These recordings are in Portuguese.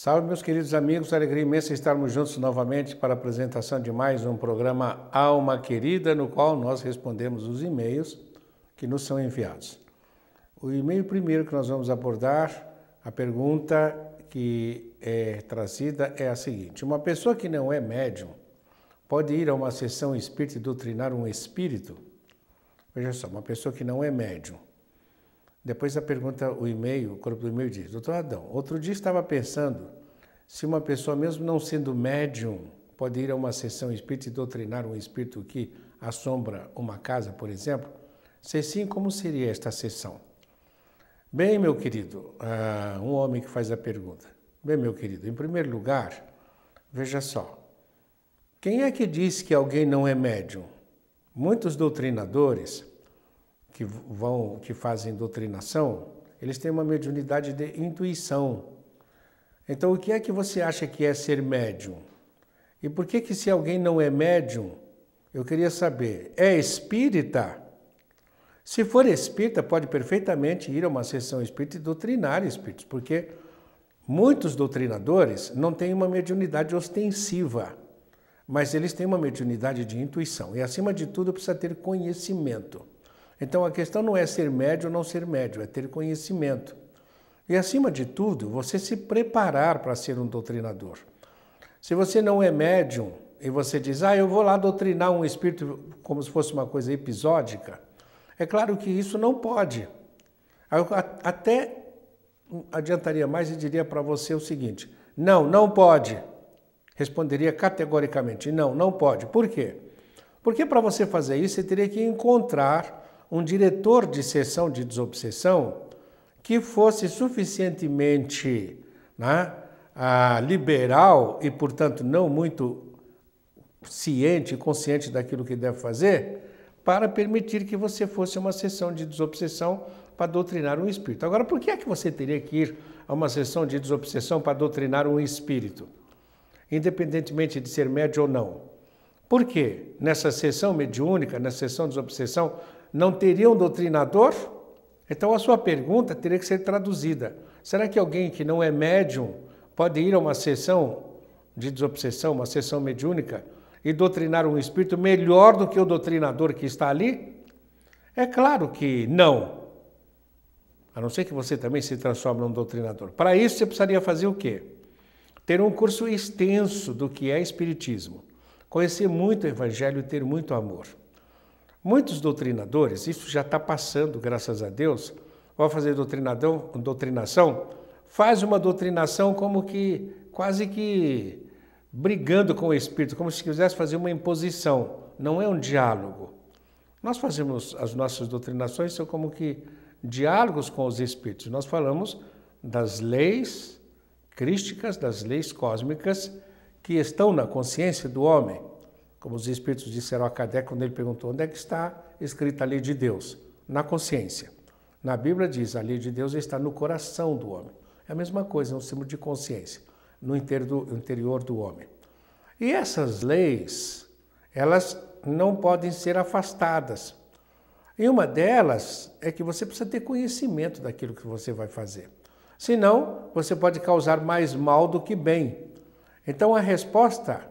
Salve, meus queridos amigos, alegria imensa estarmos juntos novamente para a apresentação de mais um programa Alma Querida, no qual nós respondemos os e-mails que nos são enviados. O e-mail primeiro que nós vamos abordar, a pergunta que é trazida é a seguinte: Uma pessoa que não é médium pode ir a uma sessão espírita e doutrinar um espírito? Veja só, uma pessoa que não é médium depois a pergunta, o e-mail, o corpo do e-mail diz: Doutor Adão, outro dia estava pensando se uma pessoa, mesmo não sendo médium, pode ir a uma sessão espírita e doutrinar um espírito que assombra uma casa, por exemplo? Se sim, como seria esta sessão? Bem, meu querido, uh, um homem que faz a pergunta. Bem, meu querido, em primeiro lugar, veja só. Quem é que diz que alguém não é médium? Muitos doutrinadores que vão, que fazem doutrinação, eles têm uma mediunidade de intuição. Então, o que é que você acha que é ser médium? E por que que se alguém não é médium, eu queria saber, é espírita? Se for espírita, pode perfeitamente ir a uma sessão espírita e doutrinar espíritos, porque muitos doutrinadores não têm uma mediunidade ostensiva, mas eles têm uma mediunidade de intuição. E, acima de tudo, precisa ter conhecimento. Então a questão não é ser médio ou não ser médio, é ter conhecimento. E acima de tudo, você se preparar para ser um doutrinador. Se você não é médium e você diz, ah, eu vou lá doutrinar um espírito como se fosse uma coisa episódica, é claro que isso não pode. Até adiantaria mais e diria para você o seguinte: não, não pode. Responderia categoricamente: não, não pode. Por quê? Porque para você fazer isso, você teria que encontrar um diretor de sessão de desobsessão que fosse suficientemente né, ah, liberal e, portanto, não muito ciente e consciente daquilo que deve fazer, para permitir que você fosse uma sessão de desobsessão para doutrinar um espírito. Agora, por que é que você teria que ir a uma sessão de desobsessão para doutrinar um espírito? Independentemente de ser médio ou não. Por quê? Nessa sessão mediúnica, na sessão de desobsessão, não teria um doutrinador? Então a sua pergunta teria que ser traduzida. Será que alguém que não é médium pode ir a uma sessão de desobsessão, uma sessão mediúnica, e doutrinar um espírito melhor do que o doutrinador que está ali? É claro que não. A não ser que você também se transforme num doutrinador. Para isso, você precisaria fazer o quê? Ter um curso extenso do que é Espiritismo, conhecer muito o Evangelho e ter muito amor. Muitos doutrinadores, isso já está passando, graças a Deus, vão fazer doutrinadão, doutrinação, faz uma doutrinação como que quase que brigando com o Espírito, como se quisesse fazer uma imposição, não é um diálogo. Nós fazemos as nossas doutrinações são como que diálogos com os Espíritos. Nós falamos das leis crísticas, das leis cósmicas que estão na consciência do homem como os espíritos disseram a Kardec quando ele perguntou onde é que está escrita a lei de Deus? Na consciência. Na Bíblia diz a lei de Deus está no coração do homem. É a mesma coisa, é um símbolo de consciência no interior do homem. E essas leis, elas não podem ser afastadas. E uma delas é que você precisa ter conhecimento daquilo que você vai fazer. Senão, você pode causar mais mal do que bem. Então, a resposta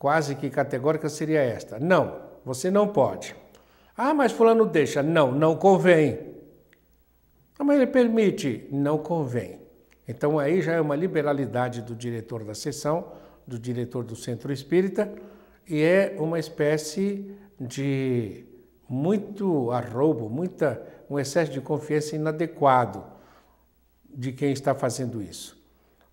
quase que categórica seria esta: não, você não pode. Ah, mas Fulano deixa. Não, não convém. Ah, mas ele permite. Não convém. Então aí já é uma liberalidade do diretor da sessão, do diretor do centro espírita, e é uma espécie de muito arroubo, muita, um excesso de confiança inadequado de quem está fazendo isso.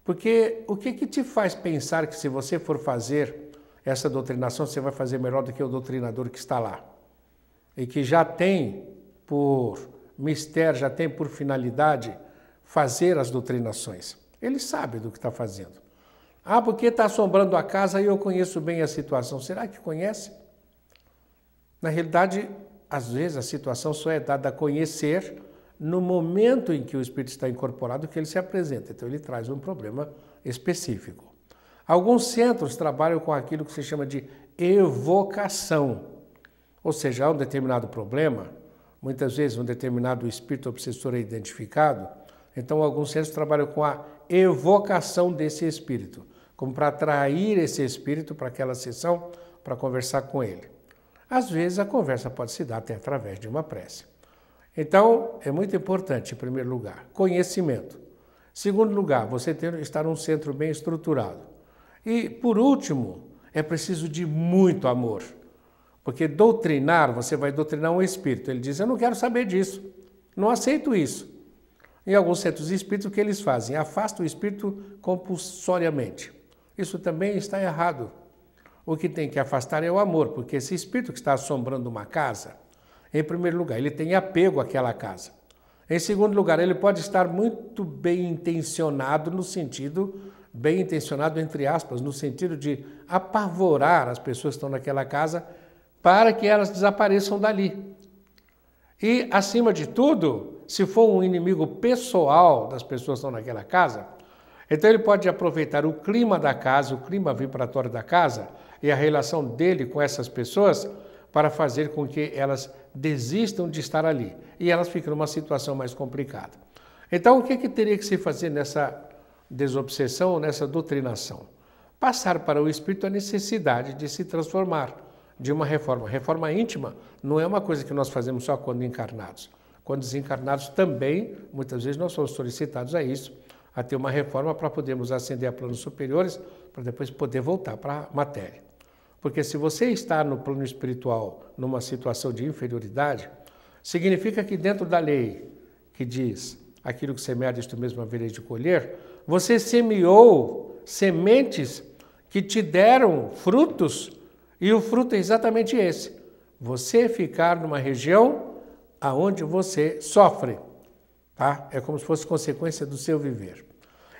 Porque o que, que te faz pensar que se você for fazer essa doutrinação você vai fazer melhor do que o doutrinador que está lá. E que já tem por mistério, já tem por finalidade fazer as doutrinações. Ele sabe do que está fazendo. Ah, porque está assombrando a casa e eu conheço bem a situação. Será que conhece? Na realidade, às vezes a situação só é dada a conhecer no momento em que o espírito está incorporado, que ele se apresenta. Então, ele traz um problema específico. Alguns centros trabalham com aquilo que se chama de evocação, ou seja, há um determinado problema, muitas vezes um determinado espírito obsessor é identificado, então alguns centros trabalham com a evocação desse espírito, como para atrair esse espírito para aquela sessão, para conversar com ele. Às vezes a conversa pode se dar até através de uma prece. Então, é muito importante, em primeiro lugar, conhecimento. Segundo lugar, você ter, estar num centro bem estruturado. E, por último, é preciso de muito amor. Porque doutrinar, você vai doutrinar um espírito. Ele diz: Eu não quero saber disso, não aceito isso. Em alguns centros espíritos, o que eles fazem? Afastam o espírito compulsoriamente. Isso também está errado. O que tem que afastar é o amor, porque esse espírito que está assombrando uma casa, em primeiro lugar, ele tem apego àquela casa. Em segundo lugar, ele pode estar muito bem intencionado no sentido bem intencionado, entre aspas, no sentido de apavorar as pessoas que estão naquela casa para que elas desapareçam dali. E, acima de tudo, se for um inimigo pessoal das pessoas que estão naquela casa, então ele pode aproveitar o clima da casa, o clima vibratório da casa e a relação dele com essas pessoas para fazer com que elas desistam de estar ali e elas ficam numa situação mais complicada. Então, o que, que teria que se fazer nessa desobsessão ou nessa doutrinação. Passar para o espírito a necessidade de se transformar, de uma reforma. Reforma íntima não é uma coisa que nós fazemos só quando encarnados. Quando desencarnados também, muitas vezes nós somos solicitados a isso, a ter uma reforma para podermos ascender a planos superiores, para depois poder voltar para a matéria. Porque se você está no plano espiritual numa situação de inferioridade, significa que dentro da lei que diz aquilo que semeares tu mesmo haveria de colher, você semeou sementes que te deram frutos, e o fruto é exatamente esse: você ficar numa região aonde você sofre, tá? É como se fosse consequência do seu viver.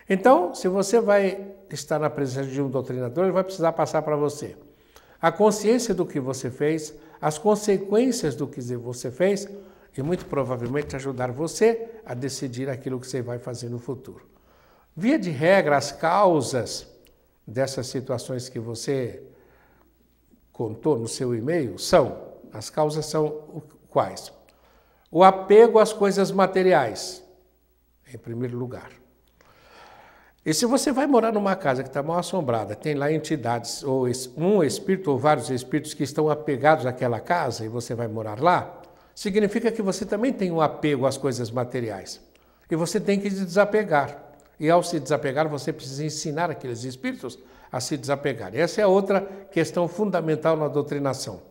Então, se você vai estar na presença de um doutrinador, ele vai precisar passar para você a consciência do que você fez, as consequências do que você fez e muito provavelmente ajudar você a decidir aquilo que você vai fazer no futuro. Via de regra, as causas dessas situações que você contou no seu e-mail são, as causas são quais? O apego às coisas materiais, em primeiro lugar. E se você vai morar numa casa que está mal assombrada, tem lá entidades, ou um espírito ou vários espíritos que estão apegados àquela casa e você vai morar lá, significa que você também tem um apego às coisas materiais. E você tem que se desapegar. E ao se desapegar, você precisa ensinar aqueles espíritos a se desapegar. Essa é outra questão fundamental na doutrinação.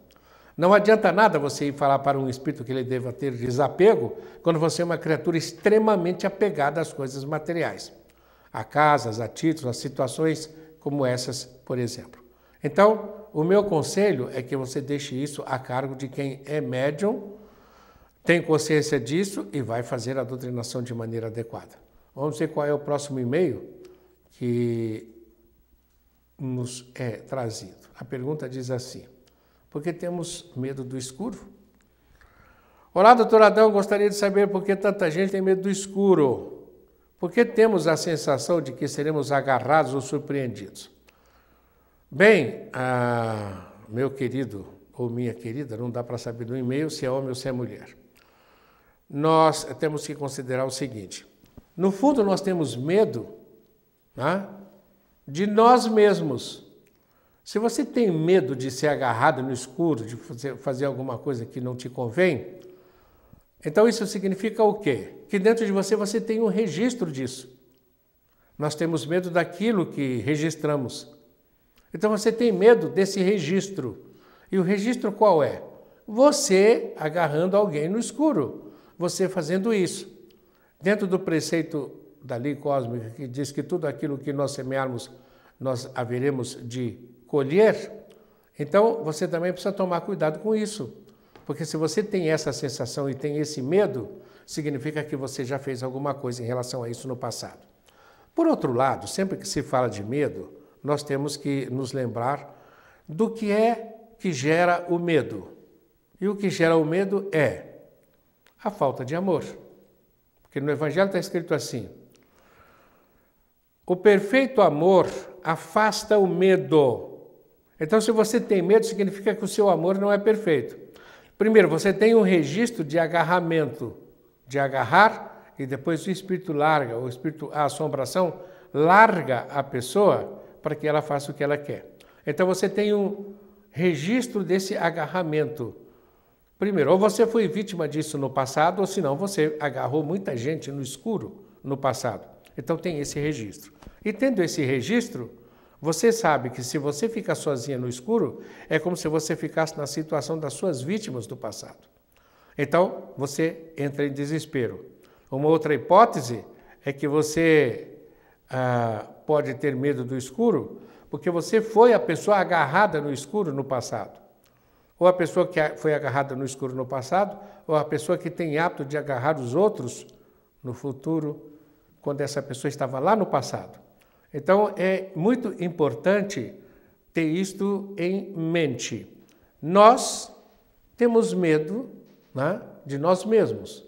Não adianta nada você ir falar para um espírito que ele deva ter desapego quando você é uma criatura extremamente apegada às coisas materiais, a casas, a títulos, a situações como essas, por exemplo. Então, o meu conselho é que você deixe isso a cargo de quem é médium, tem consciência disso e vai fazer a doutrinação de maneira adequada. Vamos ver qual é o próximo e-mail que nos é trazido. A pergunta diz assim: Por que temos medo do escuro? Olá, doutor Adão, gostaria de saber por que tanta gente tem medo do escuro. Por que temos a sensação de que seremos agarrados ou surpreendidos? Bem, ah, meu querido ou minha querida, não dá para saber no e-mail se é homem ou se é mulher. Nós temos que considerar o seguinte: no fundo, nós temos medo né, de nós mesmos. Se você tem medo de ser agarrado no escuro, de fazer alguma coisa que não te convém, então isso significa o quê? Que dentro de você você tem um registro disso. Nós temos medo daquilo que registramos. Então você tem medo desse registro. E o registro qual é? Você agarrando alguém no escuro, você fazendo isso. Dentro do preceito da lei cósmica, que diz que tudo aquilo que nós semearmos, nós haveremos de colher, então você também precisa tomar cuidado com isso. Porque se você tem essa sensação e tem esse medo, significa que você já fez alguma coisa em relação a isso no passado. Por outro lado, sempre que se fala de medo, nós temos que nos lembrar do que é que gera o medo. E o que gera o medo é a falta de amor. Porque no Evangelho está escrito assim: o perfeito amor afasta o medo. Então, se você tem medo, significa que o seu amor não é perfeito. Primeiro, você tem um registro de agarramento, de agarrar, e depois o espírito larga, o espírito, a assombração larga a pessoa para que ela faça o que ela quer. Então, você tem um registro desse agarramento. Primeiro, ou você foi vítima disso no passado, ou senão você agarrou muita gente no escuro no passado. Então tem esse registro. E tendo esse registro, você sabe que se você ficar sozinha no escuro, é como se você ficasse na situação das suas vítimas do passado. Então você entra em desespero. Uma outra hipótese é que você ah, pode ter medo do escuro, porque você foi a pessoa agarrada no escuro no passado. Ou a pessoa que foi agarrada no escuro no passado, ou a pessoa que tem apto de agarrar os outros no futuro, quando essa pessoa estava lá no passado. Então é muito importante ter isto em mente. Nós temos medo né, de nós mesmos.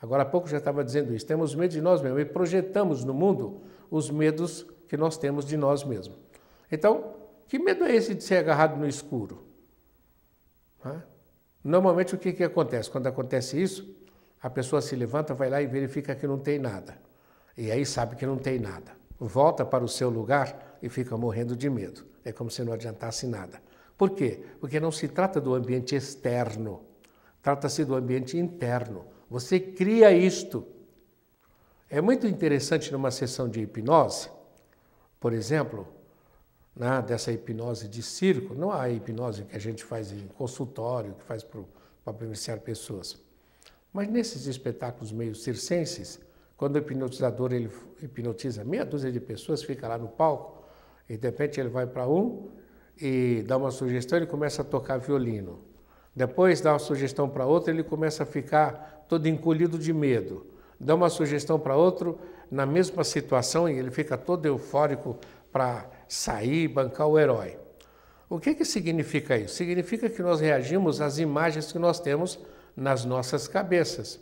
Agora há pouco já estava dizendo isso. Temos medo de nós mesmos e projetamos no mundo os medos que nós temos de nós mesmos. Então, que medo é esse de ser agarrado no escuro? Né? Normalmente o que, que acontece? Quando acontece isso, a pessoa se levanta, vai lá e verifica que não tem nada. E aí sabe que não tem nada. Volta para o seu lugar e fica morrendo de medo. É como se não adiantasse nada. Por quê? Porque não se trata do ambiente externo, trata-se do ambiente interno. Você cria isto. É muito interessante numa sessão de hipnose, por exemplo, né, dessa hipnose de circo, não a hipnose que a gente faz em consultório, que faz para beneficiar pessoas. Mas nesses espetáculos meio circenses, quando o hipnotizador ele hipnotiza meia dúzia de pessoas, fica lá no palco, e de repente ele vai para um e dá uma sugestão, ele começa a tocar violino. Depois dá uma sugestão para outro, ele começa a ficar todo encolhido de medo. Dá uma sugestão para outro, na mesma situação, e ele fica todo eufórico para sair e bancar o herói. O que, que significa isso? Significa que nós reagimos às imagens que nós temos nas nossas cabeças.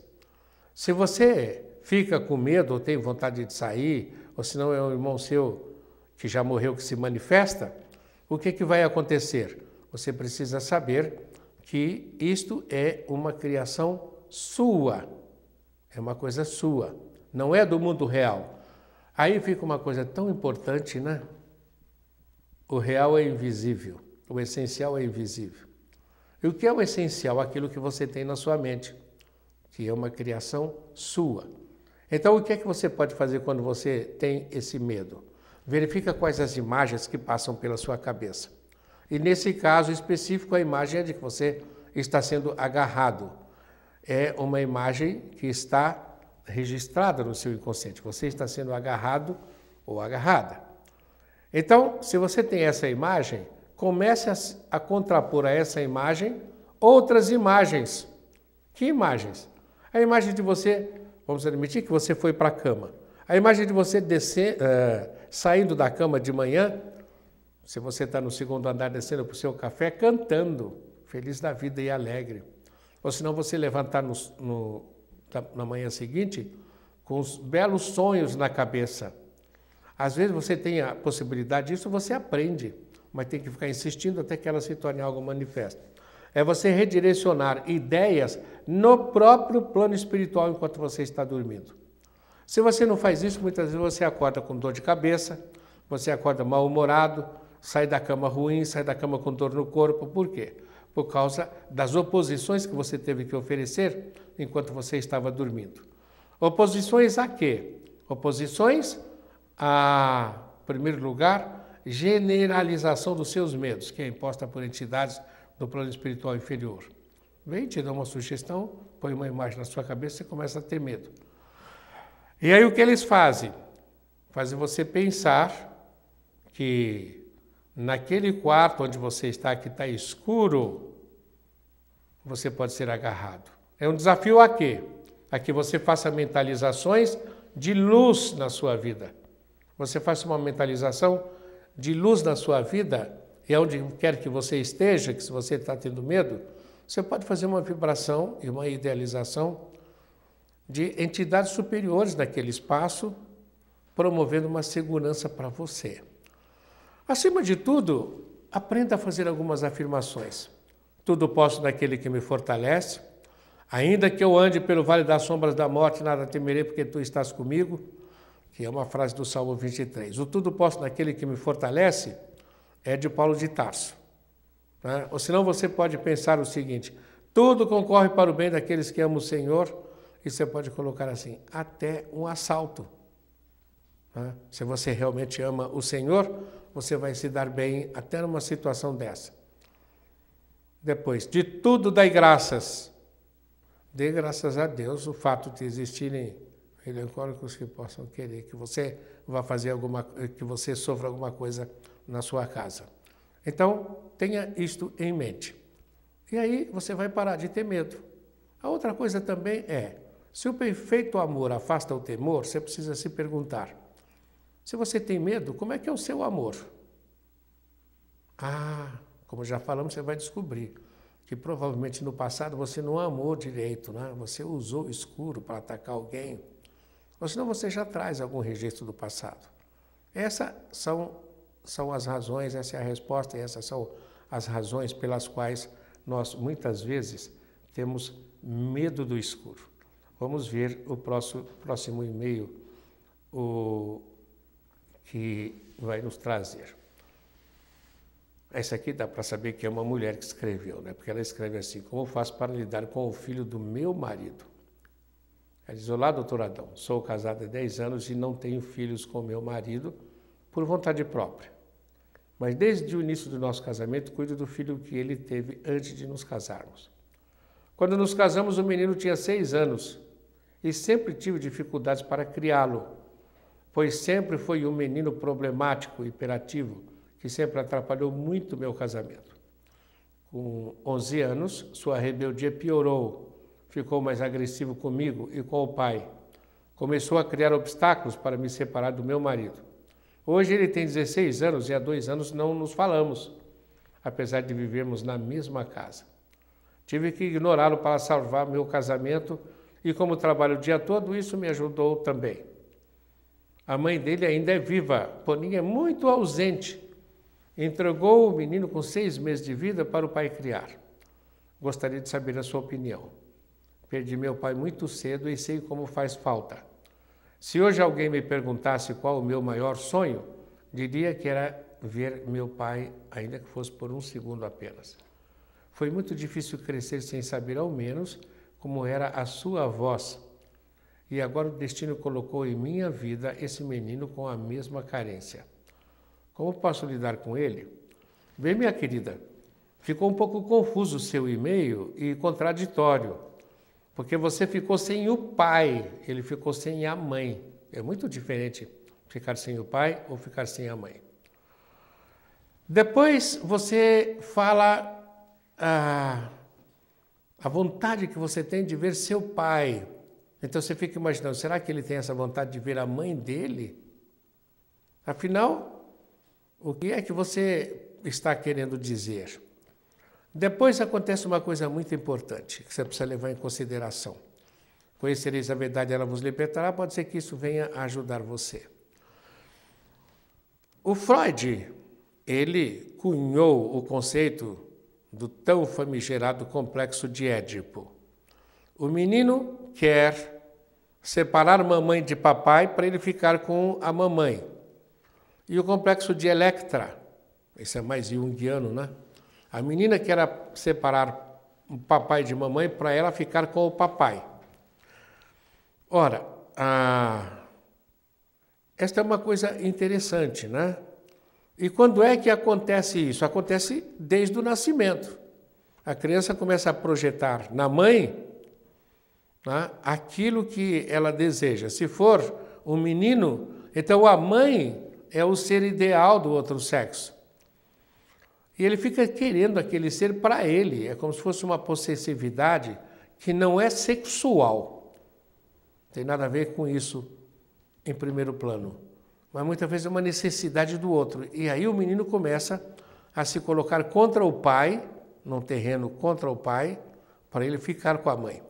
Se você fica com medo ou tem vontade de sair, ou se não é um irmão seu que já morreu que se manifesta, o que, que vai acontecer? Você precisa saber que isto é uma criação sua, é uma coisa sua, não é do mundo real. Aí fica uma coisa tão importante, né? O real é invisível, o essencial é invisível. E o que é o essencial? Aquilo que você tem na sua mente, que é uma criação sua. Então, o que é que você pode fazer quando você tem esse medo? Verifica quais as imagens que passam pela sua cabeça. E nesse caso específico, a imagem é de que você está sendo agarrado. É uma imagem que está registrada no seu inconsciente. Você está sendo agarrado ou agarrada. Então, se você tem essa imagem, comece a, a contrapor a essa imagem outras imagens. Que imagens? A imagem de você, vamos admitir que você foi para a cama. A imagem de você descer, uh, eh, saindo da cama de manhã, se você está no segundo andar descendo para o seu café, cantando, feliz da vida e alegre. Ou senão você levantar no, no, na manhã seguinte com os belos sonhos na cabeça. Às vezes você tem a possibilidade disso, você aprende, mas tem que ficar insistindo até que ela se torne algo manifesto. É você redirecionar ideias no próprio plano espiritual enquanto você está dormindo. Se você não faz isso, muitas vezes você acorda com dor de cabeça, você acorda mal-humorado, sai da cama ruim, sai da cama com dor no corpo. Por quê? Por causa das oposições que você teve que oferecer enquanto você estava dormindo. Oposições a quê? Oposições a, em primeiro lugar, generalização dos seus medos, que é imposta por entidades do plano espiritual inferior. Vem, te dá uma sugestão, põe uma imagem na sua cabeça e começa a ter medo. E aí o que eles fazem? Fazem você pensar que naquele quarto onde você está, que está escuro, você pode ser agarrado. É um desafio a quê? A que você faça mentalizações de luz na sua vida você faça uma mentalização de luz na sua vida, e onde quer que você esteja, que se você está tendo medo, você pode fazer uma vibração e uma idealização de entidades superiores naquele espaço, promovendo uma segurança para você. Acima de tudo, aprenda a fazer algumas afirmações. Tudo posso naquele que me fortalece. Ainda que eu ande pelo vale das sombras da morte, nada temerei, porque tu estás comigo que é uma frase do Salmo 23. O tudo posso naquele que me fortalece é de Paulo de Tarso. Né? Ou senão você pode pensar o seguinte: tudo concorre para o bem daqueles que amam o Senhor, e você pode colocar assim, até um assalto. Né? Se você realmente ama o Senhor, você vai se dar bem até numa situação dessa. Depois, de tudo dai graças. Dê graças a Deus o fato de existirem elencóricos que possam querer que você vá fazer alguma que você sofra alguma coisa na sua casa. Então, tenha isto em mente. E aí você vai parar de ter medo. A outra coisa também é, se o perfeito amor afasta o temor, você precisa se perguntar: se você tem medo, como é que é o seu amor? Ah, como já falamos, você vai descobrir que provavelmente no passado você não amou direito, né? você usou o escuro para atacar alguém. Ou senão você já traz algum registro do passado. Essas são, são as razões, essa é a resposta, e essas são as razões pelas quais nós muitas vezes temos medo do escuro. Vamos ver o próximo, próximo e-mail o, que vai nos trazer. Essa aqui dá para saber que é uma mulher que escreveu, né? Porque ela escreve assim: Como faço para lidar com o filho do meu marido? Ela diz: Olá, doutor Adão, sou casada há 10 anos e não tenho filhos com meu marido por vontade própria. Mas desde o início do nosso casamento, cuido do filho que ele teve antes de nos casarmos. Quando nos casamos, o menino tinha 6 anos e sempre tive dificuldades para criá-lo, pois sempre foi um menino problemático, hiperativo, que sempre atrapalhou muito meu casamento. Com 11 anos, sua rebeldia piorou ficou mais agressivo comigo e com o pai. Começou a criar obstáculos para me separar do meu marido. Hoje ele tem 16 anos e há dois anos não nos falamos, apesar de vivermos na mesma casa. Tive que ignorá-lo para salvar meu casamento e, como trabalho o dia todo, isso me ajudou também. A mãe dele ainda é viva, porém é muito ausente. Entregou o menino com seis meses de vida para o pai criar. Gostaria de saber a sua opinião. Perdi meu pai muito cedo e sei como faz falta. Se hoje alguém me perguntasse qual o meu maior sonho, diria que era ver meu pai, ainda que fosse por um segundo apenas. Foi muito difícil crescer sem saber, ao menos, como era a sua voz. E agora o destino colocou em minha vida esse menino com a mesma carência. Como posso lidar com ele? Bem, minha querida, ficou um pouco confuso o seu e-mail e contraditório. Porque você ficou sem o pai, ele ficou sem a mãe. É muito diferente ficar sem o pai ou ficar sem a mãe. Depois você fala a, ah, a vontade que você tem de ver seu pai. Então você fica imaginando, será que ele tem essa vontade de ver a mãe dele? Afinal, o que é que você está querendo dizer? Depois acontece uma coisa muito importante que você precisa levar em consideração. Conhecereis a verdade, ela vos libertará. Pode ser que isso venha a ajudar você. O Freud, ele cunhou o conceito do tão famigerado complexo de Édipo. O menino quer separar mamãe de papai para ele ficar com a mamãe. E o complexo de Electra, Esse é mais junguiano, né? A menina que era separar o papai de mamãe para ela ficar com o papai. Ora, a... esta é uma coisa interessante, né? E quando é que acontece isso? Acontece desde o nascimento. A criança começa a projetar na mãe né, aquilo que ela deseja. Se for um menino, então a mãe é o ser ideal do outro sexo. E ele fica querendo aquele ser para ele, é como se fosse uma possessividade que não é sexual. tem nada a ver com isso em primeiro plano. Mas muitas vezes é uma necessidade do outro. E aí o menino começa a se colocar contra o pai, num terreno contra o pai, para ele ficar com a mãe.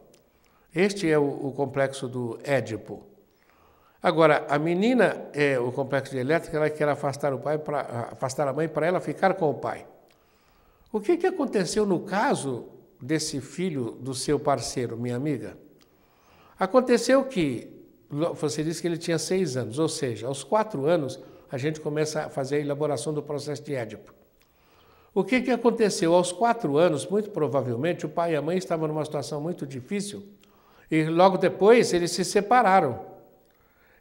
Este é o, o complexo do Édipo. Agora, a menina, é, o complexo de elétrica, ela quer afastar o pai, para afastar a mãe para ela ficar com o pai. O que, que aconteceu no caso desse filho do seu parceiro, minha amiga? Aconteceu que você disse que ele tinha seis anos, ou seja, aos quatro anos a gente começa a fazer a elaboração do processo de Édipo. O que, que aconteceu? Aos quatro anos, muito provavelmente, o pai e a mãe estavam numa situação muito difícil e logo depois eles se separaram.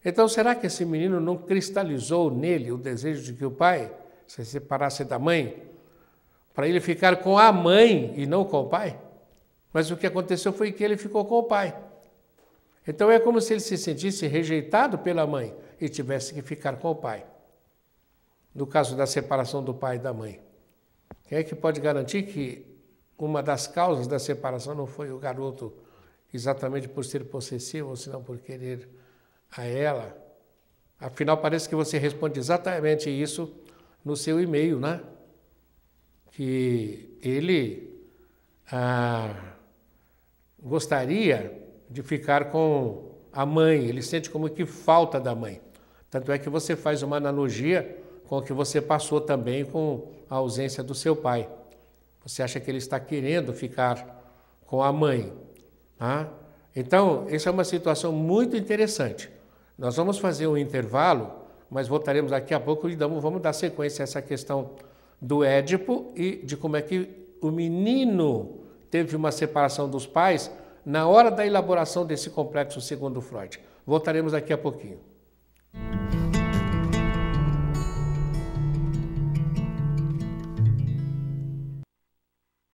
Então, será que esse menino não cristalizou nele o desejo de que o pai se separasse da mãe? para ele ficar com a mãe e não com o pai. Mas o que aconteceu foi que ele ficou com o pai. Então é como se ele se sentisse rejeitado pela mãe e tivesse que ficar com o pai. No caso da separação do pai e da mãe. Quem é que pode garantir que uma das causas da separação não foi o garoto exatamente por ser possessivo, ou senão por querer a ela? Afinal, parece que você responde exatamente isso no seu e-mail, né? que ele ah, gostaria de ficar com a mãe, ele sente como que falta da mãe. Tanto é que você faz uma analogia com o que você passou também com a ausência do seu pai. Você acha que ele está querendo ficar com a mãe. Tá? Então, essa é uma situação muito interessante. Nós vamos fazer um intervalo, mas voltaremos daqui a pouco e vamos dar sequência a essa questão do Édipo e de como é que o menino teve uma separação dos pais na hora da elaboração desse complexo segundo Freud. Voltaremos daqui a pouquinho.